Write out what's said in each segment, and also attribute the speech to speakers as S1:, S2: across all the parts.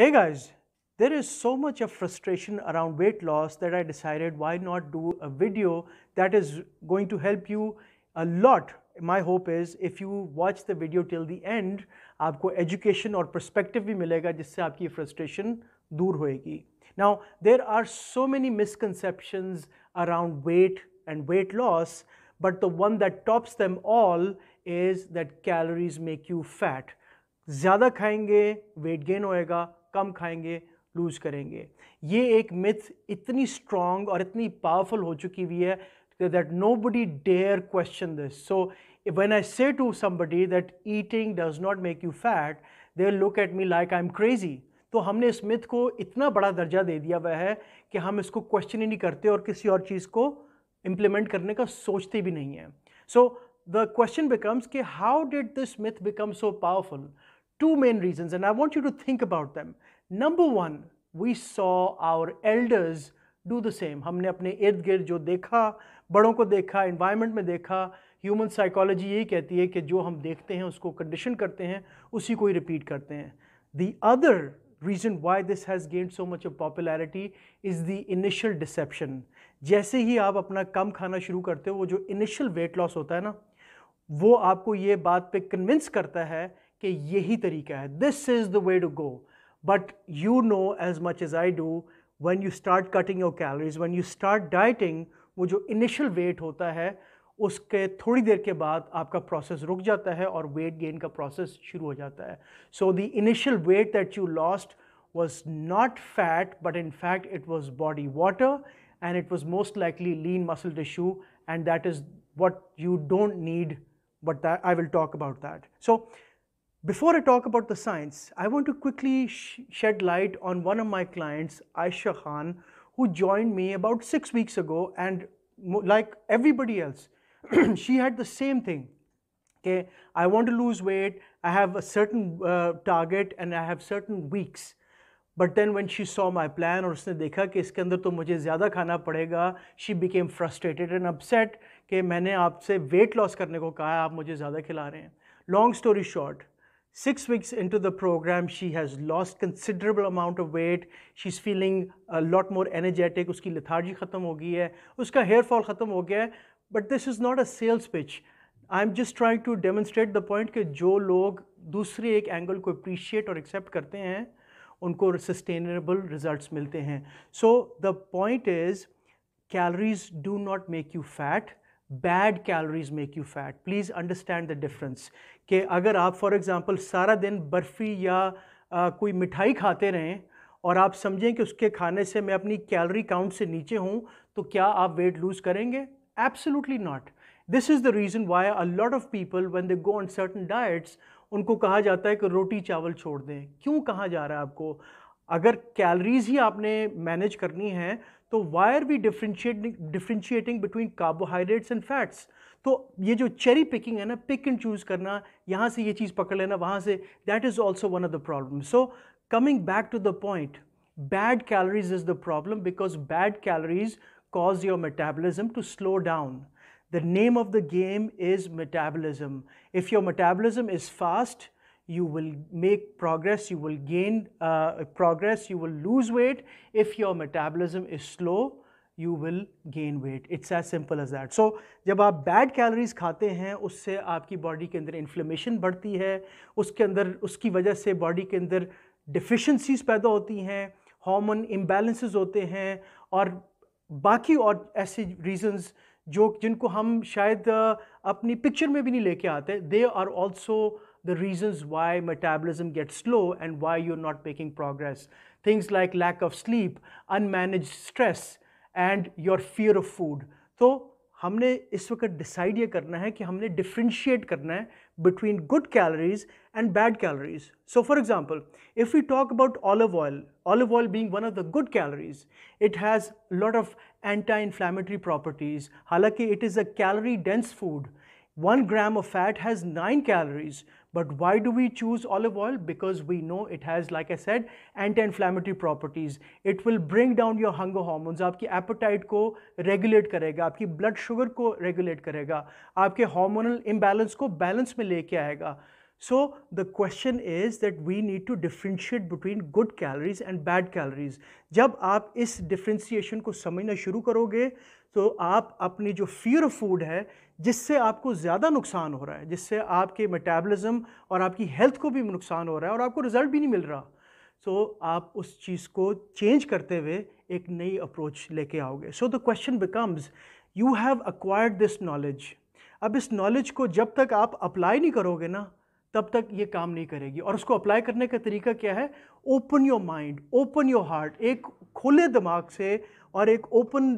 S1: Hey guys, there is so much of frustration around weight loss that I decided why not do a video that is going to help you a lot. My hope is if you watch the video till the end, आपको education और perspective भी मिलेगा जिससे आपकी frustration दूर होएगी. Now, there are so many misconceptions around weight and weight loss, but the one that tops them all is that calories make you fat. ज़्यादा खाएंगे weight gain होएगा कम खाएंगे लूज करेंगे ये एक मिथ इतनी स्ट्रांग और इतनी पावरफुल हो चुकी हुई है that nobody dare question this so when I say to somebody that eating does not make you fat they look at me like I am crazy तो हमने इस मिथ को इतना बड़ा दर्जा दे दिया हुआ है कि हम इसको क्वेश्चन ही नहीं करते और किसी और चीज़ को इम्प्लीमेंट करने का सोचते भी नहीं है सो द क्वेश्चन बिकम्स कि how did this myth become so powerful two main reasons, and I want you to think about them. Number one, we saw our elders do the same. हमने अपने इर्द गिर्द जो देखा बड़ों को देखा इन्वायरमेंट में देखा ह्यूमन साइकोलॉजी यही कहती है कि जो हम देखते हैं उसको कंडीशन करते हैं उसी को ही रिपीट करते हैं the other reason why this has gained so much of popularity is the initial deception जैसे ही आप अपना कम खाना शुरू करते हो वो जो इनिशियल वेट लॉस होता है ना वो आपको ये बात पे कन्विंस करता है कि यही तरीका है this is the way to go but you know as much as I do when you start cutting your calories when you start dieting वो जो इनिशियल वेट होता है उसके थोड़ी देर के बाद आपका प्रोसेस रुक जाता है और वेट गेन का प्रोसेस शुरू हो जाता है so the initial weight that you lost was not fat but in fact it was body water and it was most likely lean muscle tissue and that is what you don't need but I will talk about that so Before I talk about the science, I want to quickly sh shed light on one of my clients, Aisha Khan, who joined me about six weeks ago. And like everybody else, she had the same thing. Okay, I want to lose weight, I have a certain uh, target, and I have certain weeks. But then when she saw my plan she उसने देखा कि इसके अंदर तो मुझे ज़्यादा खाना पड़ेगा she became six weeks into the program she has lost considerable amount of weight she's feeling a lot more energetic uski lethargy khatam ho gayi hai uska hair fall khatam ho gaya hai but this is not a sales pitch i'm just trying to demonstrate the point point jo log लोग ek angle ko appreciate appreciate accept karte hain unko sustainable results milte hain so the point is calories do not make you fat bad calories make you fat please understand the difference कि अगर आप for example सारा दिन बर्फ़ी या आ, कोई मिठाई खाते रहें और आप समझें कि उसके खाने से मैं अपनी कैलोरी काउंट से नीचे हूँ तो क्या आप वेट लूज़ करेंगे absolutely not this is the reason why a lot of people when they go on certain diets उनको कहा जाता है कि रोटी चावल छोड़ दें क्यों कहा जा रहा है आपको अगर कैलरीज ही आपने मैनेज करनी है तो why are we differentiating differentiating between carbohydrates and fats तो ये जो चेरी पिकिंग है ना पिक एंड चूज करना यहाँ से ये चीज़ पकड़ लेना वहाँ से that is also one of the problem so coming back to the point bad calories is the problem because bad calories cause your metabolism to slow down the name of the game is metabolism if your metabolism is fast you will make progress, you will gain uh, progress, you will lose weight. If your metabolism is slow, you will gain weight it's as simple as that so जब आप bad calories खाते हैं उससे आपकी body के अंदर inflammation बढ़ती है उसके अंदर उसकी वजह से बॉडी के अंदर डिफिशेंसीज पैदा होती हैं हॉमन इम्बेलेंसेज होते हैं और बाकी और ऐसे रीजंस जो जिनको हम शायद uh, अपनी पिक्चर में भी नहीं लेके आते they are also the reasons why metabolism gets slow and why you're not making progress. Things like lack of sleep, unmanaged stress, and your fear of food. So हमने इस वक्त डिसाइड ये करना है कि हमने डिफ्रेंशिएट करना है between good calories and bad calories so for example if you talk about olive oil olive oil being one of the good calories it has lot of anti inflammatory properties हालांकि it is a calorie dense food 1 gram of fat has 9 calories. But why do we choose olive oil? Because we know it has, like I said, anti-inflammatory properties. It will bring down your hunger hormones. आपकी appetite को regulate करेगा आपकी blood sugar को regulate करेगा आपके hormonal imbalance को balance में लेके आएगा So the question is that we need to differentiate between good calories and bad calories. जब आप is differentiation को समझना शुरू करोगे तो आप अपनी जो fear of food जिससे आपको ज़्यादा नुकसान हो रहा है जिससे आपके मेटाबॉलिज्म और आपकी हेल्थ को भी नुकसान हो रहा है और आपको रिज़ल्ट भी नहीं मिल रहा सो so, आप उस चीज़ को चेंज करते हुए एक नई अप्रोच लेके आओगे so the question becomes you have acquired this knowledge अब इस नॉलेज को जब तक आप अप्लाई नहीं करोगे ना तब तक ये काम नहीं करेगी और उसको अप्लाई करने का तरीका क्या है open your mind open your heart एक खुले दिमाग से और एक ओपन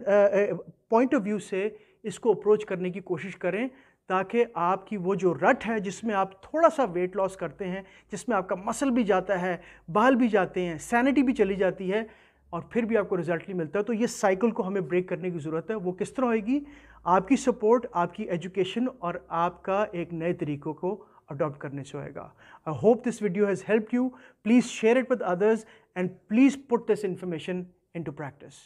S1: पॉइंट ऑफ व्यू से इसको अप्रोच करने की कोशिश करें ताकि आपकी वो जो रट है जिसमें आप थोड़ा सा वेट लॉस करते हैं जिसमें आपका मसल भी जाता है बाल भी जाते हैं सैनिटी भी चली जाती है और फिर भी आपको रिजल्ट नहीं मिलता तो ये साइकिल को हमें ब्रेक करने की ज़रूरत है वो किस तरह होएगी आपकी सपोर्ट आपकी एजुकेशन और आपका एक नए तरीक़ों को अडॉप्ट करने से होएगा I hope this video has help you please share it with others and please put this information in to practice